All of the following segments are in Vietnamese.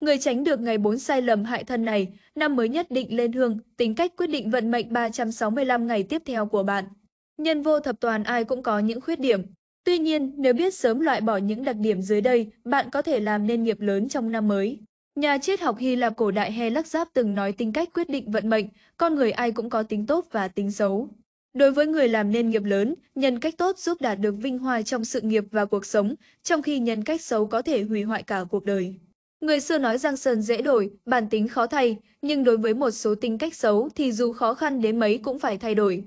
Người tránh được ngày 4 sai lầm hại thân này, năm mới nhất định lên hương, tính cách quyết định vận mệnh 365 ngày tiếp theo của bạn. Nhân vô thập toàn ai cũng có những khuyết điểm. Tuy nhiên, nếu biết sớm loại bỏ những đặc điểm dưới đây, bạn có thể làm nên nghiệp lớn trong năm mới. Nhà triết học Hy Lạp cổ đại He Lắc Giáp từng nói tính cách quyết định vận mệnh, con người ai cũng có tính tốt và tính xấu. Đối với người làm nên nghiệp lớn, nhân cách tốt giúp đạt được vinh hoa trong sự nghiệp và cuộc sống, trong khi nhân cách xấu có thể hủy hoại cả cuộc đời. Người xưa nói giang sơn dễ đổi, bản tính khó thay, nhưng đối với một số tính cách xấu thì dù khó khăn đến mấy cũng phải thay đổi.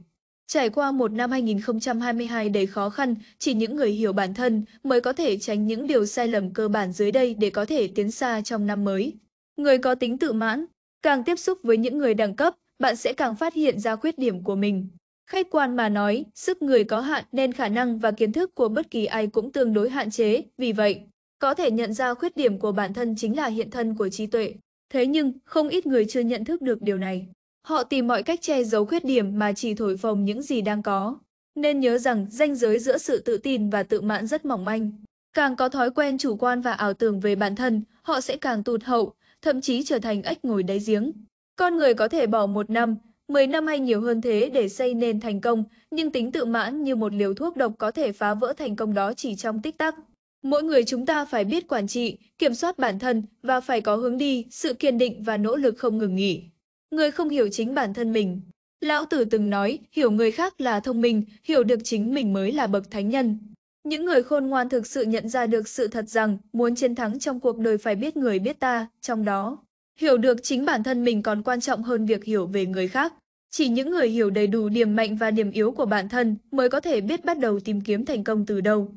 Trải qua một năm 2022 đầy khó khăn, chỉ những người hiểu bản thân mới có thể tránh những điều sai lầm cơ bản dưới đây để có thể tiến xa trong năm mới. Người có tính tự mãn, càng tiếp xúc với những người đẳng cấp, bạn sẽ càng phát hiện ra khuyết điểm của mình. Khách quan mà nói, sức người có hạn nên khả năng và kiến thức của bất kỳ ai cũng tương đối hạn chế, vì vậy, có thể nhận ra khuyết điểm của bản thân chính là hiện thân của trí tuệ. Thế nhưng, không ít người chưa nhận thức được điều này. Họ tìm mọi cách che giấu khuyết điểm mà chỉ thổi phồng những gì đang có. Nên nhớ rằng ranh giới giữa sự tự tin và tự mãn rất mỏng manh. Càng có thói quen chủ quan và ảo tưởng về bản thân, họ sẽ càng tụt hậu, thậm chí trở thành ếch ngồi đáy giếng. Con người có thể bỏ một năm, mười năm hay nhiều hơn thế để xây nên thành công, nhưng tính tự mãn như một liều thuốc độc có thể phá vỡ thành công đó chỉ trong tích tắc. Mỗi người chúng ta phải biết quản trị, kiểm soát bản thân và phải có hướng đi, sự kiên định và nỗ lực không ngừng nghỉ. Người không hiểu chính bản thân mình. Lão Tử từng nói, hiểu người khác là thông minh, hiểu được chính mình mới là bậc thánh nhân. Những người khôn ngoan thực sự nhận ra được sự thật rằng muốn chiến thắng trong cuộc đời phải biết người biết ta, trong đó. Hiểu được chính bản thân mình còn quan trọng hơn việc hiểu về người khác. Chỉ những người hiểu đầy đủ điểm mạnh và điểm yếu của bản thân mới có thể biết bắt đầu tìm kiếm thành công từ đâu.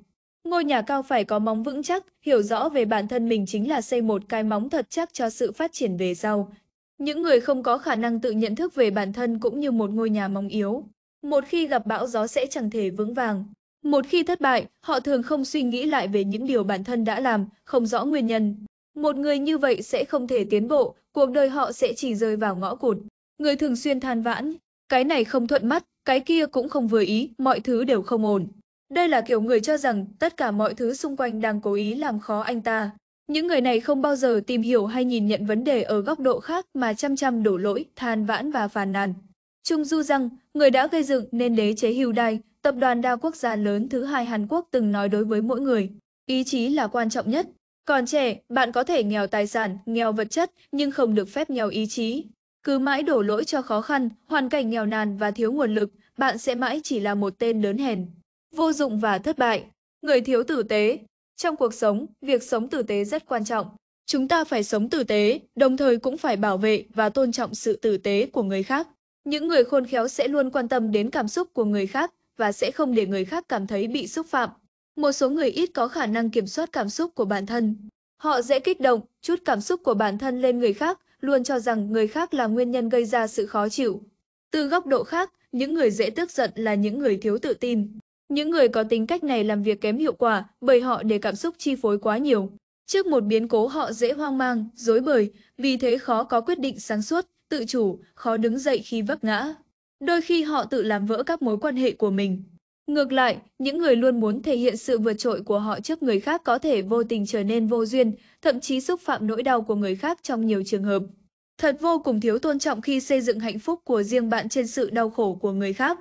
Ngôi nhà cao phải có móng vững chắc, hiểu rõ về bản thân mình chính là xây một cái móng thật chắc cho sự phát triển về sau. Những người không có khả năng tự nhận thức về bản thân cũng như một ngôi nhà móng yếu. Một khi gặp bão gió sẽ chẳng thể vững vàng. Một khi thất bại, họ thường không suy nghĩ lại về những điều bản thân đã làm, không rõ nguyên nhân. Một người như vậy sẽ không thể tiến bộ, cuộc đời họ sẽ chỉ rơi vào ngõ cụt. Người thường xuyên than vãn, cái này không thuận mắt, cái kia cũng không vừa ý, mọi thứ đều không ổn. Đây là kiểu người cho rằng tất cả mọi thứ xung quanh đang cố ý làm khó anh ta. Những người này không bao giờ tìm hiểu hay nhìn nhận vấn đề ở góc độ khác mà chăm chăm đổ lỗi, than vãn và phàn nàn. Trung Du rằng, người đã gây dựng nên đế chế Hyundai, tập đoàn đa quốc gia lớn thứ hai Hàn Quốc từng nói đối với mỗi người. Ý chí là quan trọng nhất. Còn trẻ, bạn có thể nghèo tài sản, nghèo vật chất, nhưng không được phép nghèo ý chí. Cứ mãi đổ lỗi cho khó khăn, hoàn cảnh nghèo nàn và thiếu nguồn lực, bạn sẽ mãi chỉ là một tên lớn hèn vô dụng và thất bại. Người thiếu tử tế Trong cuộc sống, việc sống tử tế rất quan trọng. Chúng ta phải sống tử tế, đồng thời cũng phải bảo vệ và tôn trọng sự tử tế của người khác. Những người khôn khéo sẽ luôn quan tâm đến cảm xúc của người khác và sẽ không để người khác cảm thấy bị xúc phạm. Một số người ít có khả năng kiểm soát cảm xúc của bản thân. Họ dễ kích động, chút cảm xúc của bản thân lên người khác, luôn cho rằng người khác là nguyên nhân gây ra sự khó chịu. Từ góc độ khác, những người dễ tức giận là những người thiếu tự tin. Những người có tính cách này làm việc kém hiệu quả bởi họ để cảm xúc chi phối quá nhiều. Trước một biến cố họ dễ hoang mang, dối bời, vì thế khó có quyết định sáng suốt, tự chủ, khó đứng dậy khi vấp ngã. Đôi khi họ tự làm vỡ các mối quan hệ của mình. Ngược lại, những người luôn muốn thể hiện sự vượt trội của họ trước người khác có thể vô tình trở nên vô duyên, thậm chí xúc phạm nỗi đau của người khác trong nhiều trường hợp. Thật vô cùng thiếu tôn trọng khi xây dựng hạnh phúc của riêng bạn trên sự đau khổ của người khác.